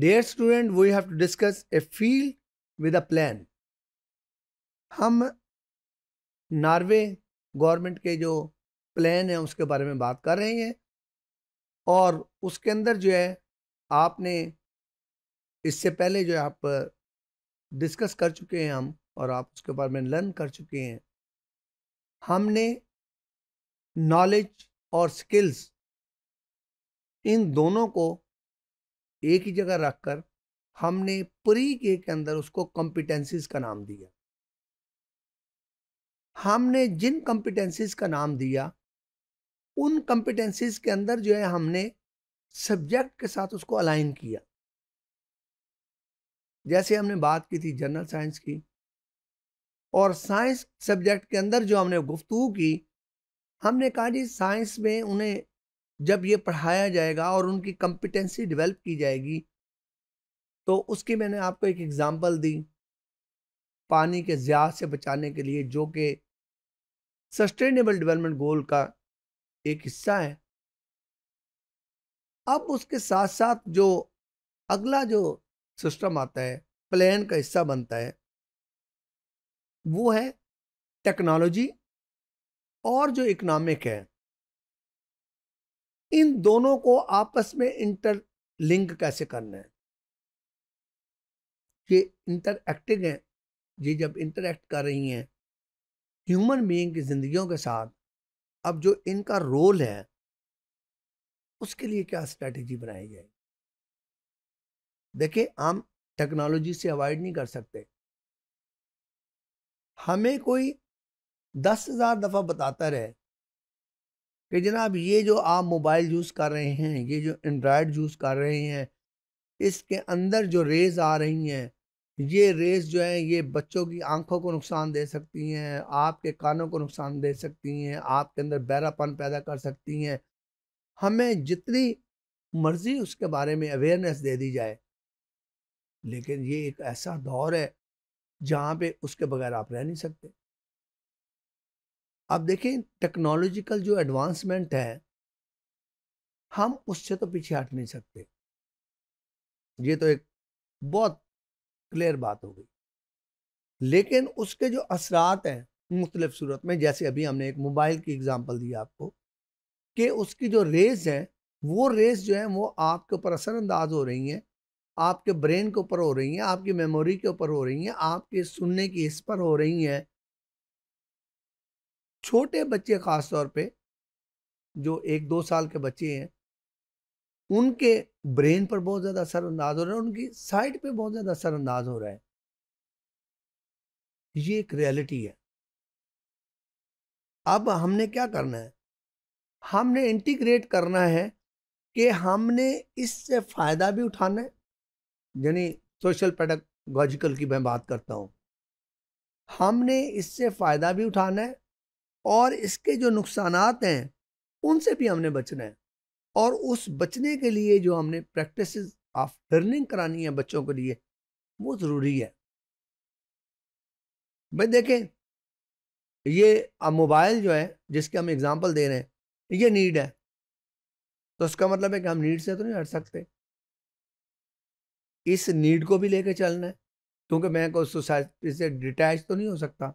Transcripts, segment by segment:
dare student we have to discuss a feel with a plan हम Norway government के जो plan है उसके बारे में बात कर रहे हैं और उसके अंदर जो है आपने इससे पहले जो है आप डिस्कस कर चुके हैं हम और आप उसके बारे में लर्न कर चुके हैं हमने नॉलेज और स्किल्स इन दोनों को एक ही जगह रखकर हमने प्री के के अंदर उसको कॉम्पिटेंसीज का नाम दिया हमने जिन कॉम्पिटेंसीज का नाम दिया उन कॉम्पिटेंसीज के अंदर जो है हमने सब्जेक्ट के साथ उसको अलाइन किया जैसे हमने बात की थी जनरल साइंस की और साइंस सब्जेक्ट के अंदर जो हमने गुफ्तु की हमने कहा जी साइंस में उन्हें जब ये पढ़ाया जाएगा और उनकी कंपिटेंसी डेवलप की जाएगी तो उसकी मैंने आपको एक एग्ज़ाम्पल दी पानी के ज़्या से बचाने के लिए जो कि सस्टेनेबल डेवलपमेंट गोल का एक हिस्सा है अब उसके साथ साथ जो अगला जो सिस्टम आता है प्लान का हिस्सा बनता है वो है टेक्नोलॉजी और जो इकनॉमिक है इन दोनों को आपस में इंटर लिंक कैसे करना है ये इंटरएक्टिंग हैं ये जब इंटरैक्ट कर रही हैं ह्यूमन बीइंग की ज़िंदगियों के साथ अब जो इनका रोल है उसके लिए क्या स्ट्रेटजी बनाई जाएगी देखिए हम टेक्नोलॉजी से अवॉइड नहीं कर सकते हमें कोई दस हज़ार दफ़ा बताता रहे कि जनाब ये जो आप मोबाइल यूज़ कर रहे हैं ये जो एंड्रॉयड यूज़ कर रहे हैं इसके अंदर जो रेज़ आ रही हैं ये रेस जो है ये बच्चों की आंखों को नुकसान दे सकती हैं आपके कानों को नुकसान दे सकती हैं आपके अंदर बैरापन पैदा कर सकती हैं हमें जितनी मर्ज़ी उसके बारे में अवेयरनेस दे दी जाए लेकिन ये एक ऐसा दौर है जहाँ पे उसके बगैर आप रह नहीं सकते अब देखें टेक्नोलॉजिकल जो एडवांसमेंट है हम उससे तो पीछे हट नहीं सकते ये तो एक बहुत क्लियर बात हो गई लेकिन उसके जो असरात हैं मुख्तलिफ सूरत में जैसे अभी हमने एक मोबाइल की एग्जांपल दी आपको कि उसकी जो रेज हैं वो रेज जो है वो आपके ऊपर असरअंदाज हो रही हैं आपके ब्रेन के ऊपर हो रही हैं आपकी मेमोरी के ऊपर हो रही हैं आपके सुनने की इस पर हो रही हैं छोटे बच्चे ख़ास तौर पे जो एक दो साल के बच्चे हैं उनके ब्रेन पर बहुत ज़्यादा असरअंदाज हो रहा है उनकी साइड पे बहुत ज़्यादा असरअंदाज हो रहा है ये एक रियलिटी है अब हमने क्या करना है हमने इंटीग्रेट करना है कि हमने इससे फ़ायदा भी उठाना है यानी सोशल पैडागॉजिकल की मैं बात करता हूँ हमने इससे फ़ायदा भी उठाना है और इसके जो नुकसान हैं उनसे भी हमने बचना है और उस बचने के लिए जो हमने प्रैक्टिस ऑफ लर्निंग करानी है बच्चों के लिए वो ज़रूरी है भाई देखें ये अब मोबाइल जो है जिसके हम एग्ज़ाम्पल दे रहे हैं ये नीड है तो उसका मतलब है कि हम नीड से तो नहीं हट सकते इस नीड को भी लेके चलना है क्योंकि मैं कोई सोसाइटी से डिटैच तो नहीं हो सकता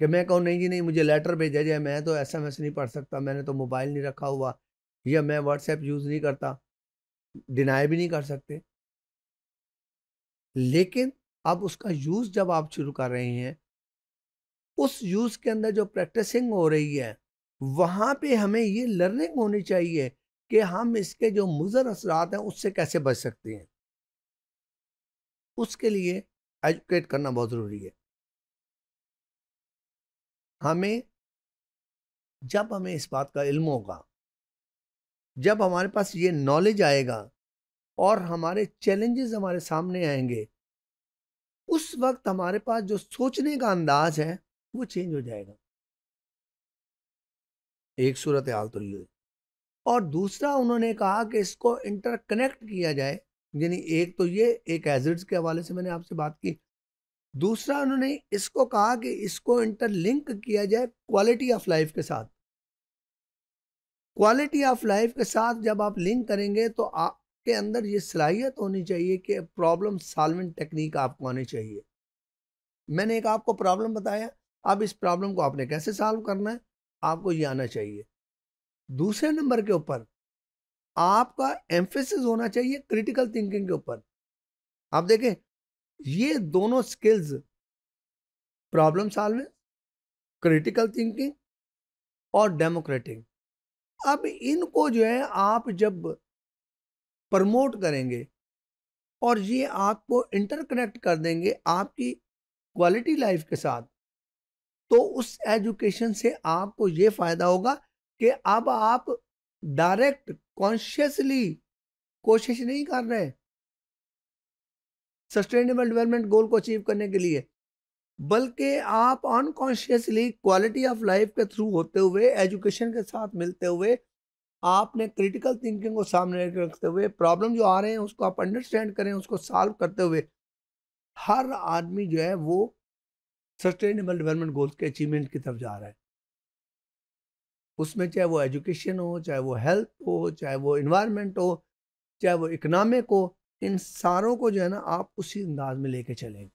कि मैं कहूँ नहीं जी नहीं मुझे लेटर भेजा जाए मैं तो एस नहीं पढ़ सकता मैंने तो मोबाइल नहीं रखा हुआ या मैं व्हाट्सएप यूज़ नहीं करता डिनाई भी नहीं कर सकते लेकिन अब उसका यूज़ जब आप शुरू कर रहे हैं उस यूज़ के अंदर जो प्रैक्टिसिंग हो रही है वहाँ पे हमें ये लर्निंग होनी चाहिए कि हम इसके जो मुजर असरात हैं उससे कैसे बच सकते हैं उसके लिए एजुकेट करना बहुत ज़रूरी है हमें जब हमें इस बात का इल्म होगा जब हमारे पास ये नॉलेज आएगा और हमारे चैलेंजेस हमारे सामने आएंगे उस वक्त हमारे पास जो सोचने का अंदाज है वो चेंज हो जाएगा एक सूरत हाल तो ये और दूसरा उन्होंने कहा कि इसको इंटरकनेक्ट किया जाए यानी एक तो ये एक एजिड्स के हवाले से मैंने आपसे बात की दूसरा उन्होंने इसको कहा कि इसको इंटरलिंक किया जाए क्वालिटी ऑफ लाइफ के साथ क्वालिटी ऑफ लाइफ के साथ जब आप लिंक करेंगे तो आपके अंदर ये सलाहियत होनी चाहिए कि प्रॉब्लम सॉल्विंग टेक्निक आपको आनी चाहिए मैंने एक आपको प्रॉब्लम बताया अब इस प्रॉब्लम को आपने कैसे सॉल्व करना है आपको ये आना चाहिए दूसरे नंबर के ऊपर आपका एम्फेसिस होना चाहिए क्रिटिकल थिंकिंग के ऊपर आप देखें ये दोनों skills problem solving critical thinking और डेमोक्रेटिक अब इनको जो है आप जब प्रमोट करेंगे और ये आपको इंटरकनेक्ट कर देंगे आपकी क्वालिटी लाइफ के साथ तो उस एजुकेशन से आपको ये फ़ायदा होगा कि अब आप डायरेक्ट कॉन्शियसली कोशिश नहीं कर रहे सस्टेनेबल डेवलपमेंट गोल को अचीव करने के लिए बल्कि आप अनकॉन्शियसली क्वालिटी ऑफ लाइफ के थ्रू होते हुए एजुकेशन के साथ मिलते हुए आपने क्रिटिकल थिंकिंग को सामने रखते हुए प्रॉब्लम जो आ रहे हैं उसको आप अंडरस्टैंड करें उसको सॉल्व करते हुए हर आदमी जो है वो सस्टेनेबल डेवलपमेंट गोल्स के अचीवमेंट की तरफ जा रहा है उसमें चाहे वो एजुकेशन हो चाहे वो हेल्थ हो चाहे वो इन्वायरमेंट हो चाहे वो इकनॉमिक हो इन सारों को जो है ना आप उसी अंदाज में लेके चलें